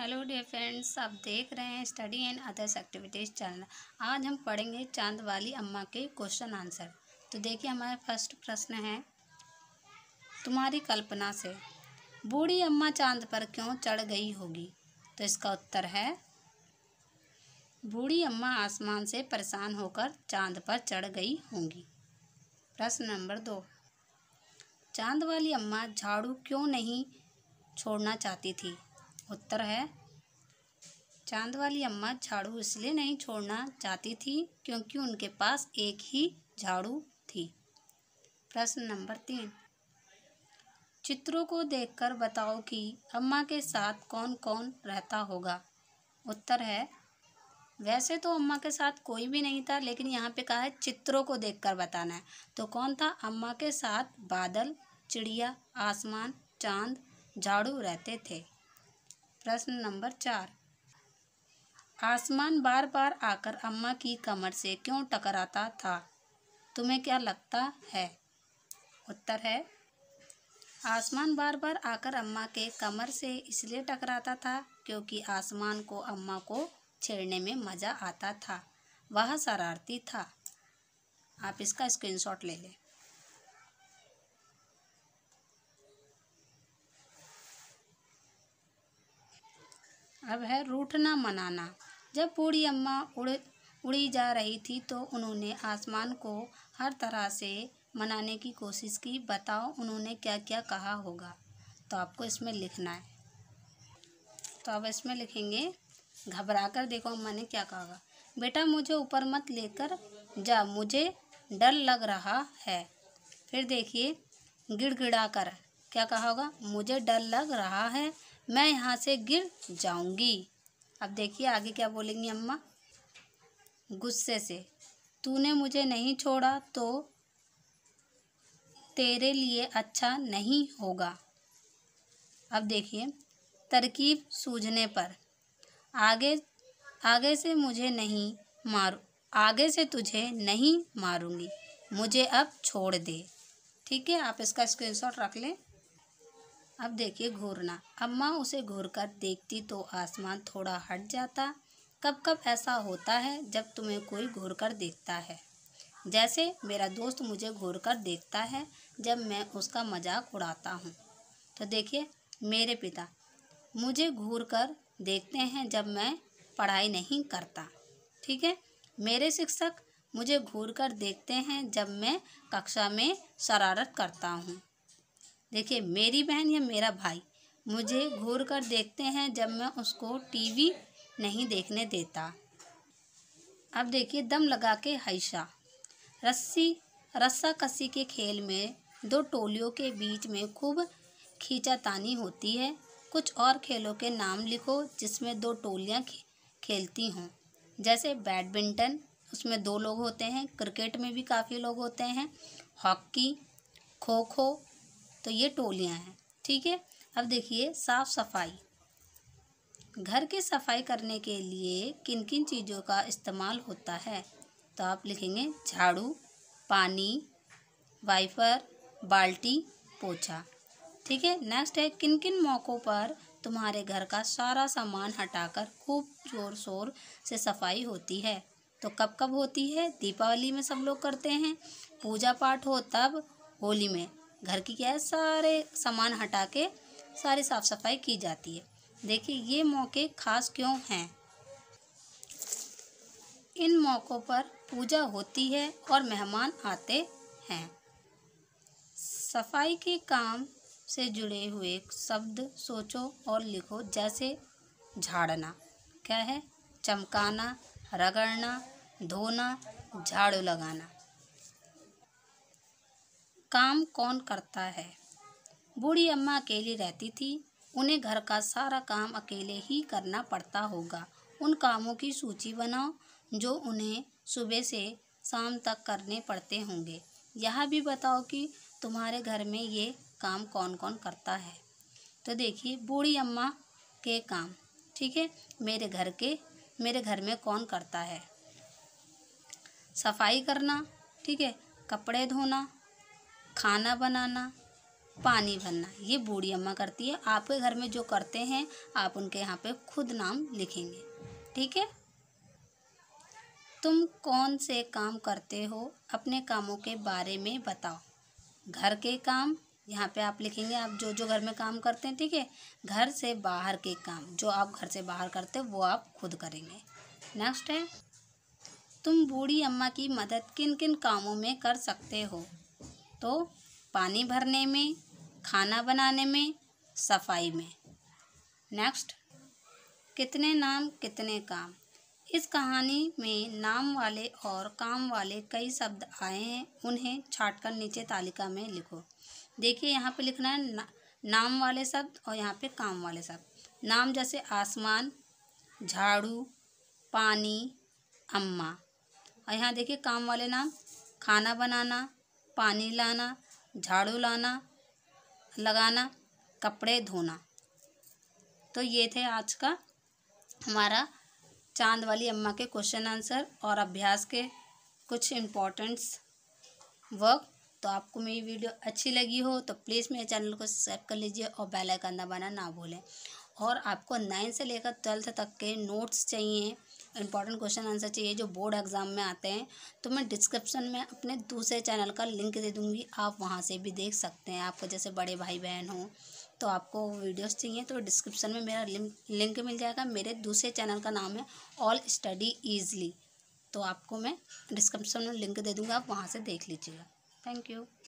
hello dear friends आप देख रहे हैं study and others activities channel आज हम पढ़ेंगे चांद वाली अम्मा के क्वेश्चन आंसर तो देखिए हमारा फर्स्ट प्रश्न है तुम्हारी कल्पना से बूढ़ी अम्मा चांद पर क्यों चढ़ गई होगी तो इसका उत्तर है बूढ़ी अम्मा आसमान से परेशान होकर चांद पर चढ़ गई होंगी प्रश्न नंबर दो चांद वाली अम्मा झाड़ू क्यों नहीं छोड़ना चाहती थी उत्तर है चांद वाली अम्मा झाड़ू इसलिए नहीं छोड़ना चाहती थी क्योंकि उनके पास एक ही झाड़ू थी प्रश्न नंबर तीन चित्रों को देखकर बताओ कि अम्मा के साथ कौन कौन रहता होगा उत्तर है वैसे तो अम्मा के साथ कोई भी नहीं था लेकिन यहाँ पे कहा है चित्रों को देखकर बताना है तो कौन था अम्मा के साथ बादल चिड़िया आसमान चांद झाड़ू रहते थे प्रश्न नंबर चार आसमान बार बार आकर अम्मा की कमर से क्यों टकराता था तुम्हें क्या लगता है उत्तर है आसमान बार बार आकर अम्मा के कमर से इसलिए टकराता था क्योंकि आसमान को अम्मा को छेड़ने में मज़ा आता था वह शरारती था आप इसका स्क्रीनशॉट ले लें अब है रूठना मनाना जब बूढ़ी अम्मा उड़ उड़ी जा रही थी तो उन्होंने आसमान को हर तरह से मनाने की कोशिश की बताओ उन्होंने क्या क्या कहा होगा तो आपको इसमें लिखना है तो अब इसमें लिखेंगे घबरा कर देखो अम्मा ने क्या कहा बेटा मुझे ऊपर मत लेकर जा मुझे डर लग रहा है फिर देखिए गिड़गिड़ा कर क्या कहा होगा मुझे डर लग रहा है मैं यहाँ से गिर जाऊँगी अब देखिए आगे क्या बोलेंगी अम्मा गुस्से से तूने मुझे नहीं छोड़ा तो तेरे लिए अच्छा नहीं होगा अब देखिए तरकीब सूझने पर आगे आगे से मुझे नहीं मार आगे से तुझे नहीं मारूंगी मुझे अब छोड़ दे ठीक है आप इसका स्क्रीनशॉट रख लें अब देखिए घूरना अम्मा उसे घूर कर देखती तो आसमान थोड़ा हट जाता कब कब ऐसा होता है जब तुम्हें कोई घूर कर देखता है जैसे मेरा दोस्त मुझे घूर कर देखता है जब मैं उसका मजाक उड़ाता हूँ तो देखिए मेरे पिता मुझे घूर कर देखते हैं जब मैं पढ़ाई नहीं करता ठीक है मेरे शिक्षक मुझे घूर कर देखते हैं जब मैं कक्षा में शरारत करता हूँ देखिए मेरी बहन या मेरा भाई मुझे घूर कर देखते हैं जब मैं उसको टीवी नहीं देखने देता अब देखिए दम लगा के हैशा रस्सी रस्सा कसी के खेल में दो टोलियों के बीच में खूब खींचातानी होती है कुछ और खेलों के नाम लिखो जिसमें दो टोलियाँ खेलती हों जैसे बैडमिंटन उसमें दो लोग होते हैं क्रिकेट में भी काफ़ी लोग होते हैं हॉकी खो खो तो ये टोलियाँ हैं ठीक है अब देखिए साफ़ सफाई घर की सफाई करने के लिए किन किन चीज़ों का इस्तेमाल होता है तो आप लिखेंगे झाड़ू पानी वाइपर बाल्टी पोछा ठीक है नेक्स्ट है किन किन मौक़ों पर तुम्हारे घर का सारा सामान हटाकर खूब जोर शोर से सफाई होती है तो कब कब होती है दीपावली में सब लोग करते हैं पूजा पाठ हो तब होली में घर की क्या है सारे सामान हटा के सारी साफ़ सफाई की जाती है देखिए ये मौके खास क्यों हैं इन मौक़ों पर पूजा होती है और मेहमान आते हैं सफाई के काम से जुड़े हुए शब्द सोचो और लिखो जैसे झाड़ना क्या है चमकाना रगड़ना धोना झाड़ू लगाना काम कौन करता है बूढ़ी अम्मा अकेली रहती थी उन्हें घर का सारा काम अकेले ही करना पड़ता होगा उन कामों की सूची बनाओ जो उन्हें सुबह से शाम तक करने पड़ते होंगे यह भी बताओ कि तुम्हारे घर में ये काम कौन कौन करता है तो देखिए बूढ़ी अम्मा के काम ठीक है मेरे घर के मेरे घर में कौन करता है सफाई करना ठीक है कपड़े धोना खाना बनाना पानी भरना ये बूढ़ी अम्मा करती है आपके घर में जो करते हैं आप उनके यहाँ पे खुद नाम लिखेंगे ठीक है तुम कौन से काम करते हो अपने कामों के बारे में बताओ घर के काम यहाँ पे आप लिखेंगे आप जो जो घर में काम करते हैं ठीक है घर से बाहर के काम जो आप घर से बाहर करते हो वो आप खुद करेंगे नेक्स्ट है तुम बूढ़ी अम्मा की मदद किन किन कामों में कर सकते हो तो पानी भरने में खाना बनाने में सफाई में नेक्स्ट कितने नाम कितने काम इस कहानी में नाम वाले और काम वाले कई शब्द आए हैं उन्हें छाटकर नीचे तालिका में लिखो देखिए यहाँ पे लिखना है ना, नाम वाले शब्द और यहाँ पे काम वाले शब्द नाम जैसे आसमान झाड़ू पानी अम्मा और यहाँ देखिए काम वाले नाम खाना बनाना पानी लाना झाड़ू लाना लगाना कपड़े धोना तो ये थे आज का हमारा चांद वाली अम्मा के क्वेश्चन आंसर और अभ्यास के कुछ इम्पोर्टेंट्स वर्क तो आपको मेरी वीडियो अच्छी लगी हो तो प्लीज़ मेरे चैनल को सब्सक्राइब कर लीजिए और बेल आइकन दबाना ना भूलें और आपको नाइन्थ से लेकर ट्वेल्थ तक के नोट्स चाहिए इंपॉर्टेंट क्वेश्चन आंसर चाहिए जो बोर्ड एग्ज़ाम में आते हैं तो मैं डिस्क्रिप्शन में अपने दूसरे चैनल का लिंक दे दूँगी आप वहाँ से भी देख सकते हैं आपको जैसे बड़े भाई बहन हो तो आपको वीडियोस चाहिए तो डिस्क्रिप्शन में मेरा लिंक मिल जाएगा मेरे दूसरे चैनल का नाम है ऑल स्टडी ईजली तो आपको मैं डिस्क्रिप्शन में लिंक दे दूँगा आप वहाँ से देख लीजिएगा थैंक यू